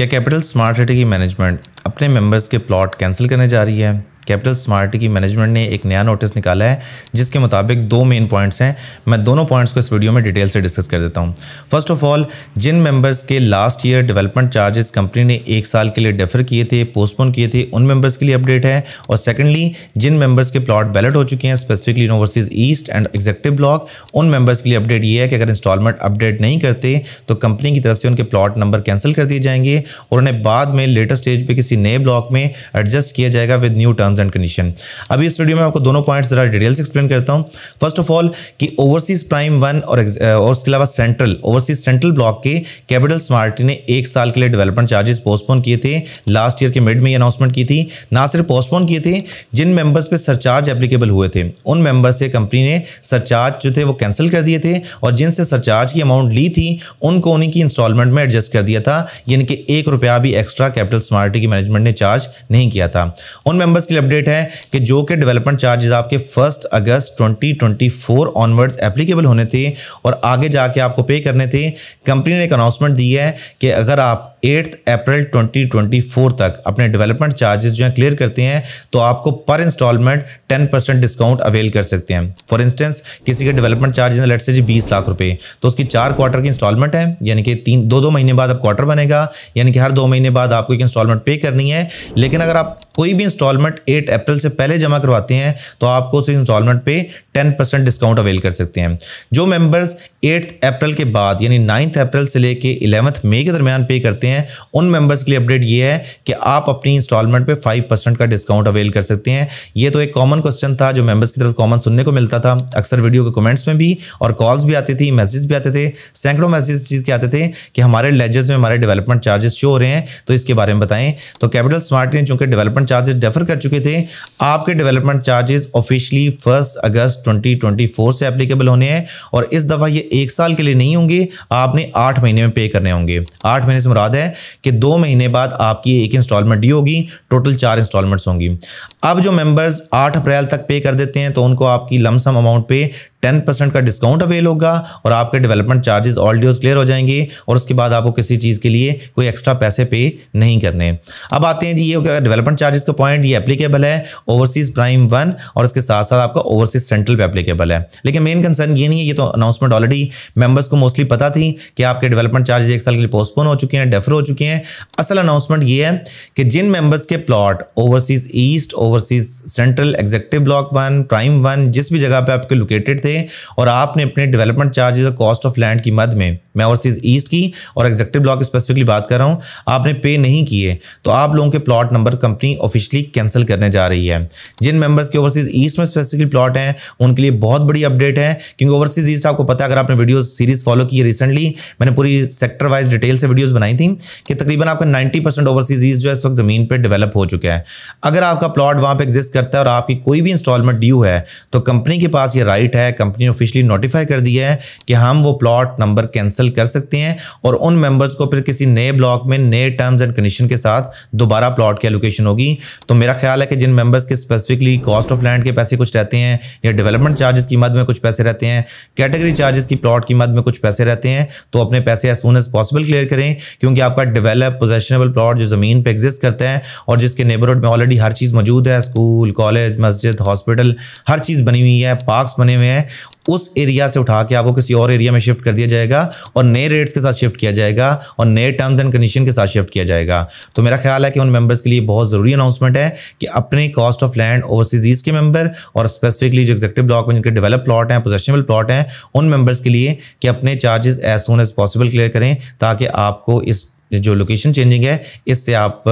क्या capital smart city की management अपने मेंबर्स के प्लॉट कैंसिल करने जा रही है कैपिटल स्मार्ट की मैनेजमेंट ने एक नया नोटिस निकाला है जिसके मुताबिक दो मेन पॉइंट्स हैं मैं दोनों पॉइंट्स को इस वीडियो में डिटेल से डिस्कस कर देता हूँ फर्स्ट ऑफ ऑल जिन मेंबर्स के last year development charges company ने एक साल के लिए डेफर किए थे पोस्टपोन किए थे उन मेंबर्स के लिए अपडेट है और सेकेंडली जिन मेंबर्स के प्लॉट बैलेट हो चुके हैं specifically universities east end executive block उन मेंबर्स के लिए अपडेट ये है कि अगर इंस्टॉलमेंट अपडेट नहीं करते तो कंपनी की तरफ से उनके प्लॉट नंबर कैंसिल कर दिए जाएंगे और उन्हें बाद में लेटेस्ट स्टेज पर किसी नए ब्लॉक में एडजस्ट किया जाएगा with new terms terms and condition अभी इस वीडियो में आपको दोनों पॉइंट जरा डिटेल्स एक्सप्लेन करता हूँ फर्स्ट ऑफ ऑल कि ओवरसीज प्राइम वन और और उसके अलावा सेंट्रल ओवरसीज सेंट्रल ब्लॉक के कैपिटल स्मार्टी ने एक साल के लिए डेवलपमेंट चार्जेस पोस्टपोन किए थे लास्ट ईयर के मिड में अनाउंसमेंट की थी ना सिर्फ पोस्टपोन किए थे जिन मेंबर्स पे सरचार्ज एप्लीकेबल हुए थे उन मेंबर्स से कंपनी ने सरचार्ज जो थे वो कैंसिल कर दिए थे और जिनसे सरचार्ज की अमाउंट ली थी उनको उन्हीं की इंस्टॉलमेंट में एडजस्ट कर दिया था यानी कि एक रुपया भी एक्स्ट्रा कैपिटल स्मार्टी की मैनेजमेंट ने चार्ज नहीं किया था उन मेंबर्स के लिए अपडेट है कि जो कि डेवलपमेंट चार्जेस आपके फर्स्ट अगस्त 2024 ऑनवर्ड्स एप्लीकेबल होने थे और आगे जाके आपको पे करने थे कंपनी ने एक अनाउंसमेंट दी है कि अगर आप एट्थ अप्रैल 2024 तक अपने डेवलपमेंट चार्जेस जो हैं क्लियर करते हैं तो आपको पर इंस्टॉलमेंट 10 परसेंट डिस्काउंट अवेल कर सकते हैं फॉर इंस्टेंस किसी के डेवलपमेंट चार्जेस लेट से जी बीस लाख रुपए तो उसकी चार क्वार्टर की इंस्टॉलमेंट है यानी कि तीन दो दो महीने बाद अब क्वार्टर बनेगा यानी कि हर दो महीने बाद आपको एक इंस्टॉलमेंट पे करनी है लेकिन अगर आप कोई भी इंस्टॉलमेंट एट अप्रैल से पहले जमा करवाते हैं तो आपको उस इंस्टॉलमेंट पे टेन परसेंट डिस्काउंट अवेल कर सकते हैं जो मेंबर्स एट्थ अप्रैल के बाद यानी नाइन्थ अप्रैल से लेके इलेवंथ मई के दरमियान पे करते हैं उन मेंबर्स के लिए अपडेट ये है कि आप अपनी इंस्टॉलमेंट पे फाइव परसेंट का डिस्काउंट अवेल कर सकते हैं ये तो एक कॉमन क्वेश्चन था जो मेंबर्स की तरफ कॉमन सुनने को मिलता था अक्सर वीडियो के कमेंट्स में भी और कॉल्स भी आती थी मैसेज भी आते थे सैकड़ों मैसेज चीज़ के आते थे कि हमारे लेजर्स में हमारे डेवलपमेंट चार्जेस शो हो रहे हैं तो इसके बारे में बताएं तो कैपिटल स्मार्ट ने चूंकि डेवलपमेंट चार्जेस डेफर कर चुके हुए थे आपके development charges officially first August 2024 से एप्लीकेबल होने हैं और इस दफ़ा ये एक साल के लिए नहीं होंगे आपने आठ महीने में पे करने होंगे आठ महीने से मुराद है कि दो महीने बाद आपकी एक इंस्टॉलमेंट ड्यू होगी टोटल चार इंस्टॉलमेंट्स होंगी अब जो मेम्बर्स आठ अप्रैल तक पे कर देते हैं तो उनको आपकी लमसम अमाउंट पे टेन परसेंट का डिस्काउंट अवेल होगा और आपके development charges all dues clear हो जाएंगे और उसके बाद आपको किसी चीज़ के लिए कोई एक्स्ट्रा पैसे पे नहीं करने अब आते हैं जी ये डेवलपमेंट चार्जेस का पॉइंट ये एप्लीकेबल है ओवरसीज प्राइम वन और इसके साथ साथ आपका ओवरसीज सेंट्रल पे एप्लीकेबल है लेकिन मेन कंसर्न ये नहीं है ये तो अनाउंसमेंट ऑलरेडी मेंबर्स को मोस्टली पता थी कि आपके डेवलपमेंट चार्जेस एक साल के लिए पोस्टपोन हो चुके हैं डेफर हो चुके हैं असल अनाउंसमेंट ये है कि जिन मेंबर्स के plot overseas east overseas central executive block one prime one जिस भी जगह पर आपके लोकेटेड थे थे और आपने अपने डेवलपमेंट चार्जेज और कॉस्ट ऑफ लैंड की मद में मैं ओवरसीज ईस्ट की और एग्जेक्टिव ब्लॉक स्पेसिफिकली बात कर रहा हूँ आपने पे नहीं किए तो आप लोगों के plot number company officially cancel करने जा रही है जिन मेंबर्स के ओवरसीज ईस्ट में स्पेसिफिकली प्लॉट हैं उनके लिए बहुत बड़ी अपडेट है क्योंकि ओवरसीज ईस्ट आपको पता है अगर आपने वीडियो सीरीज फॉलो की है रिसेंटली मैंने पूरी सेक्टर वाइज डिटेल से वीडियोज बनाई थी कि तकरीबन आपका नाइन्टी परसेंट ओवरसीज ईस्ट जो है इस वक्त ज़मीन पर डेवलप हो चुका है अगर आपका प्लॉट वहाँ पर एग्जिस्ट करता है और आपकी कोई भी इंस्टॉलमेंट ड्यू है तो कंपनी के पास ये राइट है कंपनी ऑफिशियली नोटिफाई कर दिया है कि हम वो प्लॉट नंबर कैंसिल कर सकते हैं और उन मेंबर्स को फिर किसी नए ब्लॉक में नए टर्म्स एंड कंडीशन के साथ दोबारा प्लॉट की एलोकेशन होगी तो मेरा ख्याल है कि जिन मेंबर्स के स्पेसिफिकली कॉस्ट ऑफ लैंड के पैसे कुछ रहते हैं या डेवलपमेंट चार्जेस की मद में कुछ पैसे रहते हैं कैटेगरी चार्जेस की प्लॉट की मद में कुछ पैसे रहते हैं तो अपने पैसे as soon as possible clear करें क्योंकि आपका डिवेलप पोजेशनेबल प्लॉट जो ज़मीन पर एग्जिस्ट करता है और जिसके नेबरहुड में ऑलरेडी हर चीज़ मौजूद है स्कूल कॉलेज मस्जिद हॉस्पिटल हर चीज़ बनी हुई है पार्क्स बने हुए हैं उस एरिया से उठा के आपको किसी और एरिया में शिफ्ट कर दिया जाएगा और नए रेट्स के साथ शिफ्ट किया जाएगा और नए टर्म्स एंड कंडीशन के साथ शिफ्ट किया जाएगा तो मेरा ख्याल है कि उन मेंबर्स के लिए बहुत ज़रूरी अनाउंसमेंट है कि अपने cost of land overseas east के मेंबर और स्पेसिफिकली जो एग्जेक्टिव ब्लॉक में जिनके डेवलप प्लॉट हैं पोजेशनबल प्लॉट हैं उन मेंबर्स के लिए कि अपने charges as soon as possible clear करें ताकि आपको इस जो लोकेशन चेंजिंग है इससे आप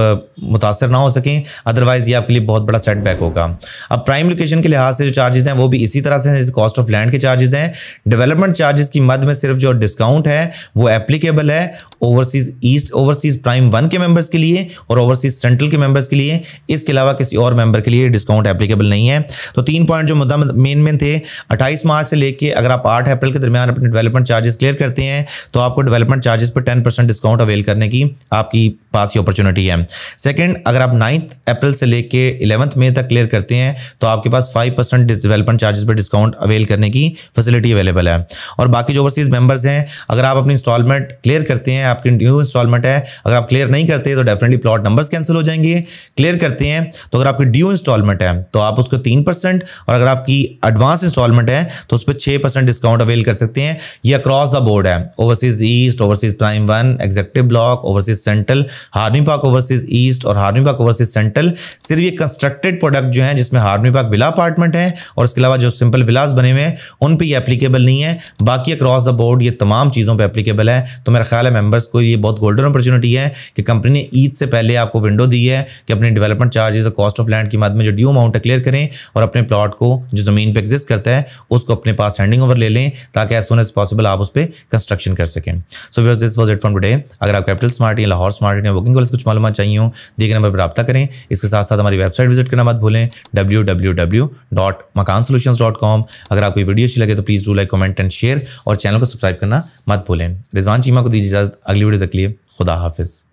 मुतासर ना हो सकें अदरवाइज़ ये आपके लिए बहुत बड़ा सेटबैक होगा अब प्राइम लोकेशन के लिहाज से जो चार्जेस हैं वो भी इसी तरह से जैसे कॉस्ट ऑफ लैंड के चार्जेस हैं डेवलपमेंट चार्जेस की मद में सिर्फ जो डिस्काउंट है वो एप्लीकेबल है overseas east overseas prime one के मेंबर्स के लिए और ओवरसीज सेंट्रल के मेंबर्स के लिए इसके अलावा किसी और मेंबर के लिए डिस्काउंट एप्लीकेबल नहीं है तो तीन पॉइंट जो मुद्दा मेन मेन थे अट्ठाईस मार्च से लेकर अगर आप आठ अप्रैल के दरमियान अपने डेवलपमेंट चार्जेस क्लियर करते हैं तो आपको डेवलपमेंट चार्जेस पर टेन परसेंट डिस्काउंट अवेल करने की आपकी पास ही अपॉर्चुनिटी है सेकेंड अगर आप नाइन्थ अप्रैल से लेकर इलेवंथ मे तक क्लियर करते हैं तो आपके पास फाइव परसेंट डेवलपमेंट चार्जेस पर डिस्काउंट अवेल करने की फैसिलिटी अवेलेबल है और बाकी जो ओवरसीज मेंबर्स हैं अगर आप अपनी इंस्टॉलमेंट क्लियर करते हैं आपकी न्यू इंस्टॉलमेंट है अगर आप क्लियर नहीं करते तो डेफिनेटली प्लॉट नंबर्स कैंसिल हो जाएंगे क्लियर करते हैं तो अगर आपकी ड्यू इंस्टॉलमेंट है तो आप उसको तीन और अगर आपकी एडवांस इंस्टॉलमेंट है तो उस पर छः डिस्काउंट अवेल कर सकते हैं ये अक्रॉस द बोर्ड है overseas east overseas prime one executive block overseas central हार्मी पार्क ओवरसीज ईस्ट और हार्मी पार्क ओवरसीज सेंट्रल सिर्फ ये कंस्ट्रक्टेड प्रोडक्ट जो है जिसमें हार्मी पार्क विला अपार्टमेंट है और इसके अलावा जो सिंपल विलास बने हुए हैं उन पर यह एप्लीकेबल नहीं है बाकी अक्रॉस द बोर्ड ये तमाम चीज़ों पर एप्लीकेबल है तो मेरा ख्याल है मेम्बर डेवलपर्स को ये बहुत गोल्डन अपॉर्चुनिटी है कि कंपनी ने ईद से पहले आपको विंडो दी है कि अपने डेवलपमेंट चार्जेस और कॉस्ट ऑफ लैंड की मद में जो ड्यू अमाउंट क्लियर करें और अपने प्लॉट को जो ज़मीन पर एग्जिस्ट करता है उसको अपने पास हैंडिंग ओवर ले लें ताकि एज सुन एज पॉसिबल आप उस पर कंस्ट्रक्शन कर सकें सो व्यर्स this was it for today अगर आप कैपिटल स्मार्ट या लाहौर स्मार्ट या वर्किंग कुछ मालूम चाहिए हो दिए नंबर पर रब्ता करें इसके साथ साथ हमारी वेबसाइट विजिट करना मत भूलें W W W dot Makaan solution dot com अगर आपको वीडियो अच्छी लगे तो please do like comment and share और चैनल को सब्सक्राइब करना मत भूलें रिजवान चीमा को दीजिए इजाजत अगली वीडियो तक लिए खुदा हाफिज़